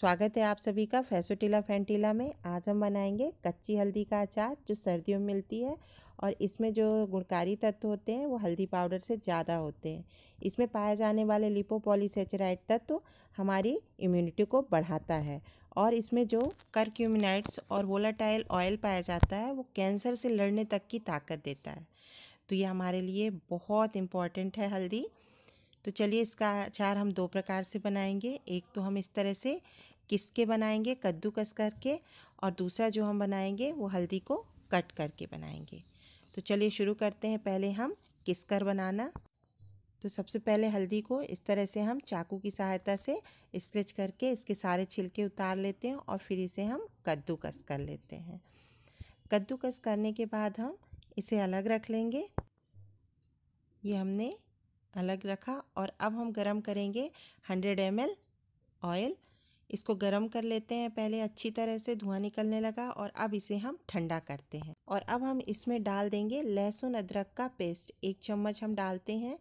स्वागत है आप सभी का फैसोटीला फैंटीला में आज हम बनाएंगे कच्ची हल्दी का अचार जो सर्दियों में मिलती है और इसमें जो गुणकारी तत्व होते हैं वो हल्दी पाउडर से ज़्यादा होते हैं इसमें पाए जाने वाले लिपोपॉलीसेचराइड तत्व हमारी इम्यूनिटी को बढ़ाता है और इसमें जो करक्यूमिनाइट्स और वोलाटाइल ऑयल पाया जाता है वो कैंसर से लड़ने तक की ताकत देता है तो ये हमारे लिए बहुत इम्पॉर्टेंट है हल्दी तो चलिए इसका अचार हम दो प्रकार से बनाएंगे एक तो हम इस तरह से किस के बनाएंगे कद्दूकस करके और दूसरा जो हम बनाएंगे वो हल्दी को कट करके बनाएंगे तो चलिए शुरू करते हैं पहले हम किसकर बनाना तो सबसे पहले हल्दी को इस तरह से हम चाकू की सहायता से स्क्रच करके इसके सारे छिलके उतार लेते हैं और फिर इसे हम कद्दूकस कर लेते हैं कद्दूकस करने के बाद हम इसे अलग रख लेंगे ये हमने अलग रखा और अब हम गरम करेंगे 100 एम ऑयल इसको गर्म कर लेते हैं पहले अच्छी तरह से धुआं निकलने लगा और अब इसे हम ठंडा करते हैं और अब हम इसमें डाल देंगे लहसुन अदरक का पेस्ट एक चम्मच हम डालते हैं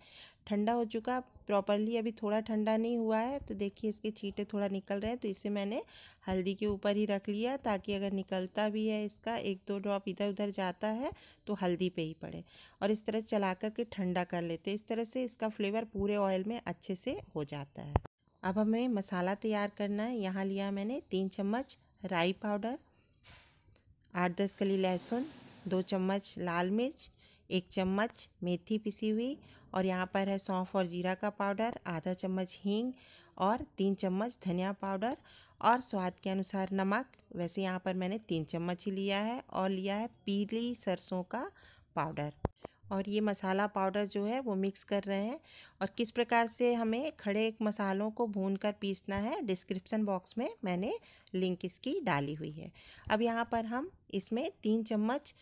ठंडा हो चुका प्रॉपरली अभी थोड़ा ठंडा नहीं हुआ है तो देखिए इसके छींटे थोड़ा निकल रहे हैं तो इसे मैंने हल्दी के ऊपर ही रख लिया ताकि अगर निकलता भी है इसका एक दो ड्रॉप इधर उधर जाता है तो हल्दी पे ही पड़े और इस तरह चला करके ठंडा कर लेते हैं इस तरह से इसका फ्लेवर पूरे ऑयल में अच्छे से हो जाता है अब हमें मसाला तैयार करना है यहाँ लिया मैंने तीन चम्मच राई पाउडर आठ दस कली लहसुन दो चम्मच लाल मिर्च एक चम्मच मेथी पिसी हुई और यहाँ पर है सौंफ और जीरा का पाउडर आधा चम्मच हींग और तीन चम्मच धनिया पाउडर और स्वाद के अनुसार नमक वैसे यहाँ पर मैंने तीन चम्मच ही लिया है और लिया है पीली सरसों का पाउडर और ये मसाला पाउडर जो है वो मिक्स कर रहे हैं और किस प्रकार से हमें खड़े मसालों को भून कर पीसना है डिस्क्रिप्सन बॉक्स में मैंने लिंक इसकी डाली हुई है अब यहाँ पर हम इसमें तीन चम्मच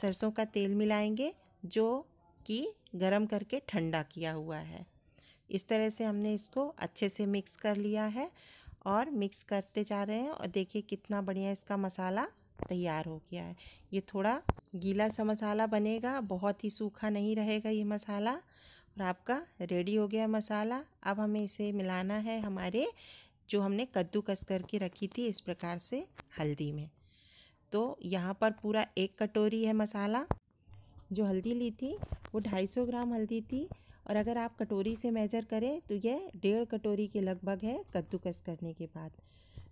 सरसों का तेल मिलाएंगे जो कि गरम करके ठंडा किया हुआ है इस तरह से हमने इसको अच्छे से मिक्स कर लिया है और मिक्स करते जा रहे हैं और देखिए कितना बढ़िया इसका मसाला तैयार हो गया है ये थोड़ा गीला सा मसाला बनेगा बहुत ही सूखा नहीं रहेगा ये मसाला और आपका रेडी हो गया मसाला अब हमें इसे मिलाना है हमारे जो हमने कद्दूकस करके रखी थी इस प्रकार से हल्दी में तो यहाँ पर पूरा एक कटोरी है मसाला जो हल्दी ली थी वो ढाई सौ ग्राम हल्दी थी और अगर आप कटोरी से मेजर करें तो यह डेढ़ कटोरी के लगभग है कद्दूकस करने के बाद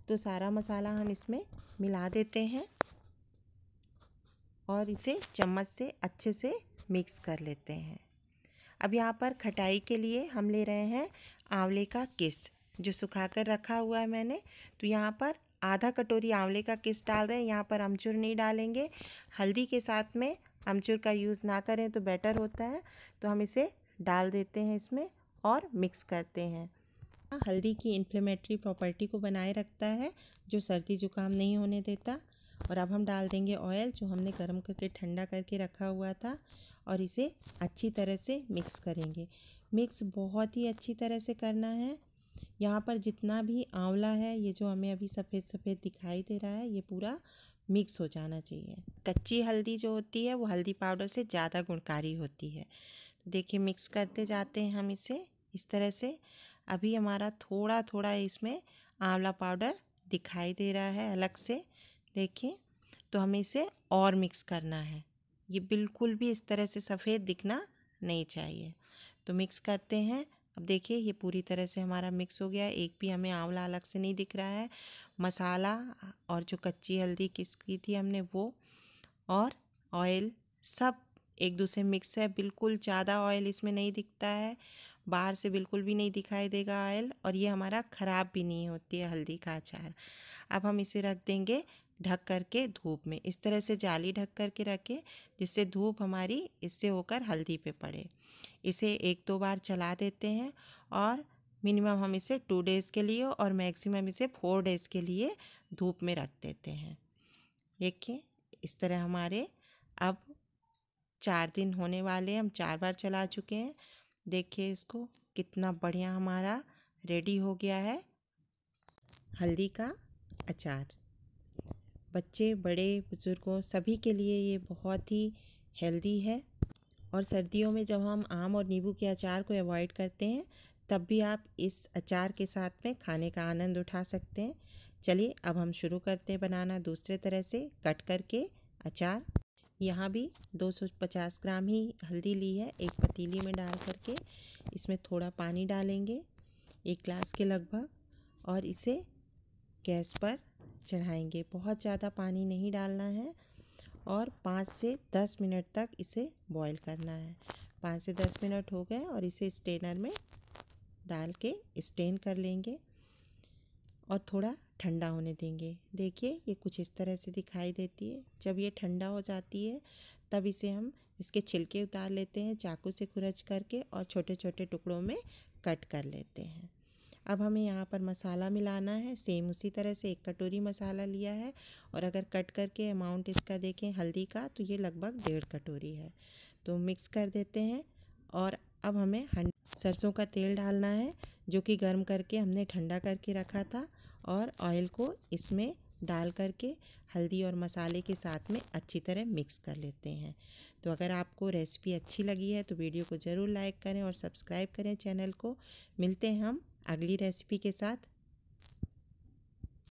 तो सारा मसाला हम इसमें मिला देते हैं और इसे चम्मच से अच्छे से मिक्स कर लेते हैं अब यहाँ पर खटाई के लिए हम ले रहे हैं आंवले का किस जो सुखा कर रखा हुआ है मैंने तो यहाँ पर आधा कटोरी आंवले का किस डाल रहे हैं यहाँ पर अमचूर नहीं डालेंगे हल्दी के साथ में अमचूर का यूज़ ना करें तो बेटर होता है तो हम इसे डाल देते हैं इसमें और मिक्स करते हैं हल्दी की इन्फ्लेमेटरी प्रॉपर्टी को बनाए रखता है जो सर्दी जुकाम नहीं होने देता और अब हम डाल देंगे ऑयल जो हमने गर्म करके ठंडा करके रखा हुआ था और इसे अच्छी तरह से मिक्स करेंगे मिक्स बहुत ही अच्छी तरह से करना है यहाँ पर जितना भी आंवला है ये जो हमें अभी सफ़ेद सफ़ेद दिखाई दे रहा है ये पूरा मिक्स हो जाना चाहिए कच्ची हल्दी जो होती है वो हल्दी पाउडर से ज़्यादा गुणकारी होती है तो देखिए मिक्स करते जाते हैं हम इसे इस तरह से अभी हमारा थोड़ा थोड़ा इसमें आंवला पाउडर दिखाई दे रहा है अलग से देखिए तो हमें इसे और मिक्स करना है ये बिल्कुल भी इस तरह से सफ़ेद दिखना नहीं चाहिए तो मिक्स करते हैं अब देखिए ये पूरी तरह से हमारा मिक्स हो गया एक भी हमें आंवला अलग से नहीं दिख रहा है मसाला और जो कच्ची हल्दी किसकी थी हमने वो और ऑयल सब एक दूसरे मिक्स है बिल्कुल ज़्यादा ऑयल इसमें नहीं दिखता है बाहर से बिल्कुल भी नहीं दिखाई देगा ऑयल और ये हमारा ख़राब भी नहीं होती है हल्दी का अचार अब हम इसे रख देंगे ढक करके धूप में इस तरह से जाली ढक करके रखें जिससे धूप हमारी इससे होकर हल्दी पे पड़े इसे एक दो बार चला देते हैं और मिनिमम हम इसे टू डेज़ के लिए और मैक्सिमम इसे फोर डेज़ के लिए धूप में रख देते हैं देखिए इस तरह हमारे अब चार दिन होने वाले हम चार बार चला चुके हैं देखिए इसको कितना बढ़िया हमारा रेडी हो गया है हल्दी का अचार बच्चे बड़े बुज़ुर्गों सभी के लिए ये बहुत ही हेल्दी है और सर्दियों में जब हम आम और नींबू के अचार को अवॉइड करते हैं तब भी आप इस अचार के साथ में खाने का आनंद उठा सकते हैं चलिए अब हम शुरू करते हैं बनाना दूसरे तरह से कट करके अचार यहाँ भी 250 ग्राम ही हल्दी ली है एक पतीली में डाल करके इसमें थोड़ा पानी डालेंगे एक ग्लास के लगभग और इसे गैस पर चढ़ाएंगे बहुत ज़्यादा पानी नहीं डालना है और पाँच से दस मिनट तक इसे बॉईल करना है पाँच से दस मिनट हो गए और इसे स्टेनर में डाल के स्टेन कर लेंगे और थोड़ा ठंडा होने देंगे देखिए ये कुछ इस तरह से दिखाई देती है जब ये ठंडा हो जाती है तब इसे हम इसके छिलके उतार लेते हैं चाकू से खुरच करके और छोटे छोटे टुकड़ों में कट कर लेते हैं अब हमें यहाँ पर मसाला मिलाना है सेम उसी तरह से एक कटोरी मसाला लिया है और अगर कट करके अमाउंट इसका देखें हल्दी का तो ये लगभग डेढ़ कटोरी है तो मिक्स कर देते हैं और अब हमें सरसों का तेल डालना है जो कि गर्म करके हमने ठंडा करके रखा था और ऑयल को इसमें डाल करके हल्दी और मसाले के साथ में अच्छी तरह मिक्स कर लेते हैं तो अगर आपको रेसिपी अच्छी लगी है तो वीडियो को ज़रूर लाइक करें और सब्सक्राइब करें चैनल को मिलते हैं हम अगली रेसिपी के साथ